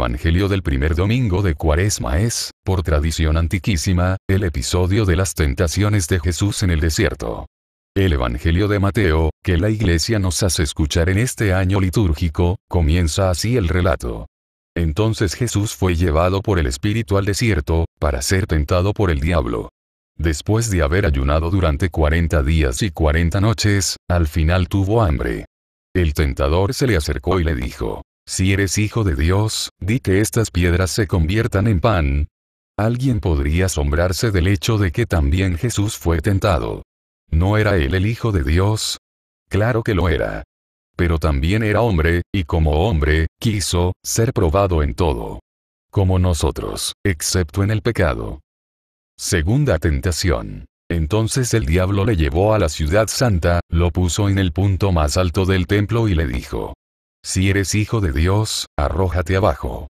Evangelio del primer domingo de Cuaresma es, por tradición antiquísima, el episodio de las tentaciones de Jesús en el desierto. El Evangelio de Mateo, que la Iglesia nos hace escuchar en este año litúrgico, comienza así el relato. Entonces Jesús fue llevado por el Espíritu al desierto, para ser tentado por el diablo. Después de haber ayunado durante cuarenta días y cuarenta noches, al final tuvo hambre. El tentador se le acercó y le dijo, si eres hijo de Dios, di que estas piedras se conviertan en pan. Alguien podría asombrarse del hecho de que también Jesús fue tentado. ¿No era él el hijo de Dios? Claro que lo era. Pero también era hombre, y como hombre, quiso ser probado en todo. Como nosotros, excepto en el pecado. Segunda tentación. Entonces el diablo le llevó a la ciudad santa, lo puso en el punto más alto del templo y le dijo, si eres hijo de Dios, arrójate abajo.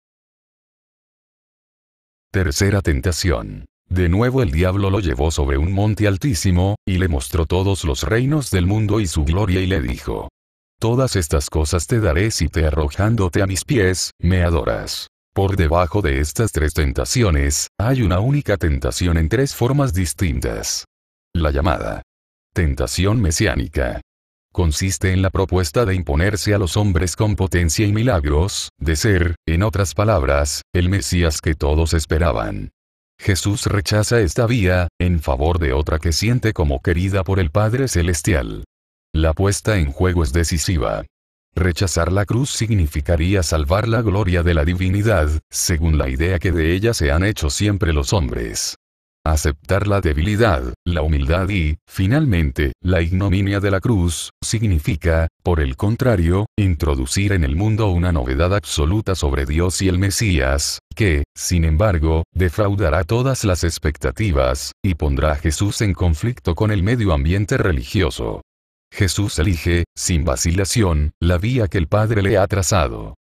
Tercera tentación. De nuevo el diablo lo llevó sobre un monte altísimo, y le mostró todos los reinos del mundo y su gloria y le dijo, Todas estas cosas te daré si te arrojándote a mis pies, me adoras. Por debajo de estas tres tentaciones, hay una única tentación en tres formas distintas. La llamada tentación mesiánica, consiste en la propuesta de imponerse a los hombres con potencia y milagros, de ser, en otras palabras, el Mesías que todos esperaban. Jesús rechaza esta vía, en favor de otra que siente como querida por el Padre Celestial. La puesta en juego es decisiva. Rechazar la cruz significaría salvar la gloria de la divinidad, según la idea que de ella se han hecho siempre los hombres. Aceptar la debilidad, la humildad y, finalmente, la ignominia de la cruz, significa, por el contrario, introducir en el mundo una novedad absoluta sobre Dios y el Mesías, que, sin embargo, defraudará todas las expectativas, y pondrá a Jesús en conflicto con el medio ambiente religioso. Jesús elige, sin vacilación, la vía que el Padre le ha trazado.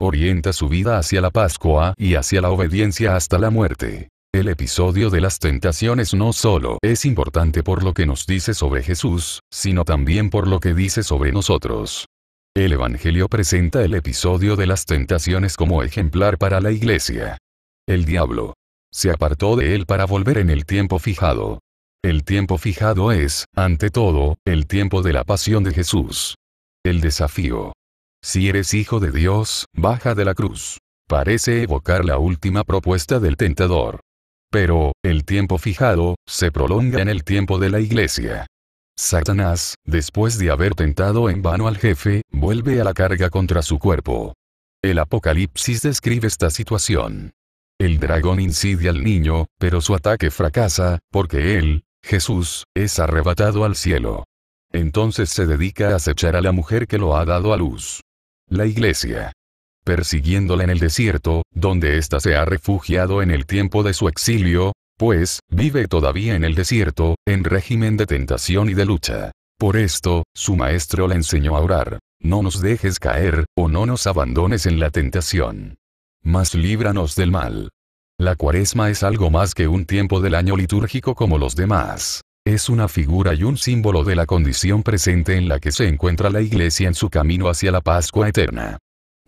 Orienta su vida hacia la Pascua y hacia la obediencia hasta la muerte el episodio de las tentaciones no solo es importante por lo que nos dice sobre Jesús, sino también por lo que dice sobre nosotros. El Evangelio presenta el episodio de las tentaciones como ejemplar para la iglesia. El diablo se apartó de él para volver en el tiempo fijado. El tiempo fijado es, ante todo, el tiempo de la pasión de Jesús. El desafío. Si eres hijo de Dios, baja de la cruz. Parece evocar la última propuesta del tentador. Pero, el tiempo fijado, se prolonga en el tiempo de la iglesia. Satanás, después de haber tentado en vano al jefe, vuelve a la carga contra su cuerpo. El Apocalipsis describe esta situación. El dragón incide al niño, pero su ataque fracasa, porque él, Jesús, es arrebatado al cielo. Entonces se dedica a acechar a la mujer que lo ha dado a luz. La iglesia persiguiéndola en el desierto, donde ésta se ha refugiado en el tiempo de su exilio, pues, vive todavía en el desierto, en régimen de tentación y de lucha. Por esto, su maestro le enseñó a orar, no nos dejes caer, o no nos abandones en la tentación. Mas líbranos del mal. La cuaresma es algo más que un tiempo del año litúrgico como los demás. Es una figura y un símbolo de la condición presente en la que se encuentra la Iglesia en su camino hacia la Pascua eterna.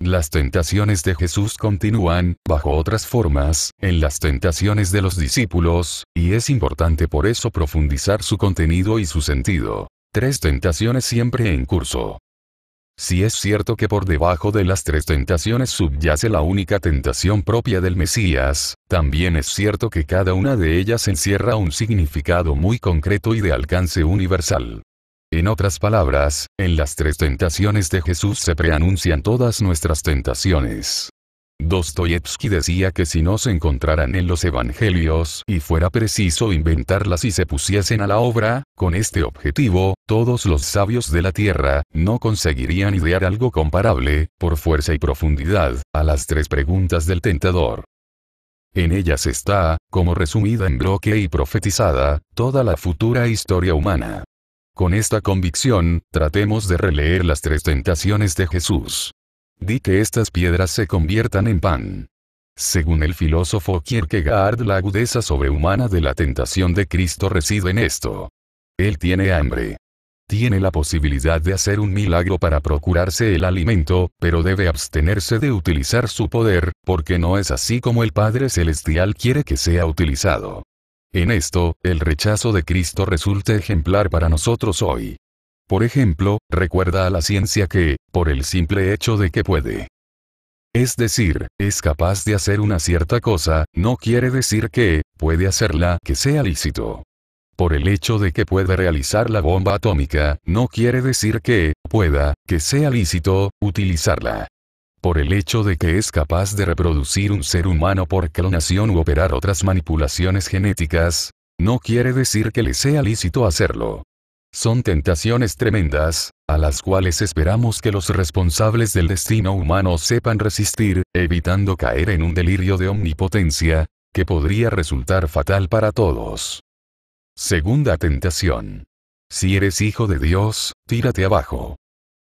Las tentaciones de Jesús continúan, bajo otras formas, en las tentaciones de los discípulos, y es importante por eso profundizar su contenido y su sentido. Tres tentaciones siempre en curso. Si es cierto que por debajo de las tres tentaciones subyace la única tentación propia del Mesías, también es cierto que cada una de ellas encierra un significado muy concreto y de alcance universal. En otras palabras, en las tres tentaciones de Jesús se preanuncian todas nuestras tentaciones. Dostoyevsky decía que si no se encontraran en los evangelios y fuera preciso inventarlas y se pusiesen a la obra, con este objetivo, todos los sabios de la tierra no conseguirían idear algo comparable, por fuerza y profundidad, a las tres preguntas del tentador. En ellas está, como resumida en bloque y profetizada, toda la futura historia humana. Con esta convicción, tratemos de releer las tres tentaciones de Jesús. Di que estas piedras se conviertan en pan. Según el filósofo Kierkegaard, la agudeza sobrehumana de la tentación de Cristo reside en esto. Él tiene hambre. Tiene la posibilidad de hacer un milagro para procurarse el alimento, pero debe abstenerse de utilizar su poder, porque no es así como el Padre Celestial quiere que sea utilizado. En esto, el rechazo de Cristo resulta ejemplar para nosotros hoy. Por ejemplo, recuerda a la ciencia que, por el simple hecho de que puede, es decir, es capaz de hacer una cierta cosa, no quiere decir que, puede hacerla que sea lícito. Por el hecho de que puede realizar la bomba atómica, no quiere decir que, pueda, que sea lícito, utilizarla por el hecho de que es capaz de reproducir un ser humano por clonación u operar otras manipulaciones genéticas, no quiere decir que le sea lícito hacerlo. Son tentaciones tremendas, a las cuales esperamos que los responsables del destino humano sepan resistir, evitando caer en un delirio de omnipotencia, que podría resultar fatal para todos. Segunda tentación. Si eres hijo de Dios, tírate abajo.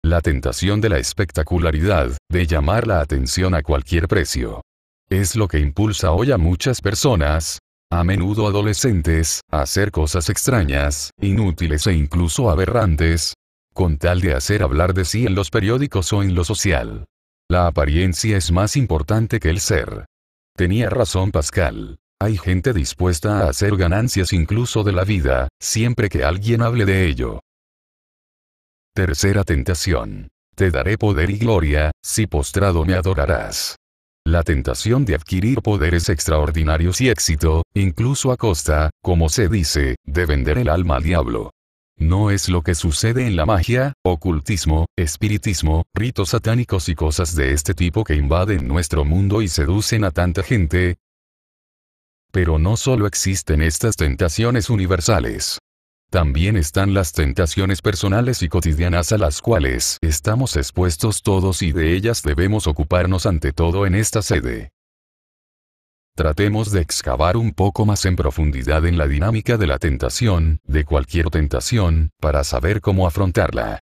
La tentación de la espectacularidad, de llamar la atención a cualquier precio. Es lo que impulsa hoy a muchas personas, a menudo adolescentes, a hacer cosas extrañas, inútiles e incluso aberrantes, con tal de hacer hablar de sí en los periódicos o en lo social. La apariencia es más importante que el ser. Tenía razón Pascal. Hay gente dispuesta a hacer ganancias incluso de la vida, siempre que alguien hable de ello. Tercera tentación. Te daré poder y gloria, si postrado me adorarás. La tentación de adquirir poderes extraordinarios y éxito, incluso a costa, como se dice, de vender el alma al diablo. No es lo que sucede en la magia, ocultismo, espiritismo, ritos satánicos y cosas de este tipo que invaden nuestro mundo y seducen a tanta gente. Pero no solo existen estas tentaciones universales. También están las tentaciones personales y cotidianas a las cuales estamos expuestos todos y de ellas debemos ocuparnos ante todo en esta sede. Tratemos de excavar un poco más en profundidad en la dinámica de la tentación, de cualquier tentación, para saber cómo afrontarla.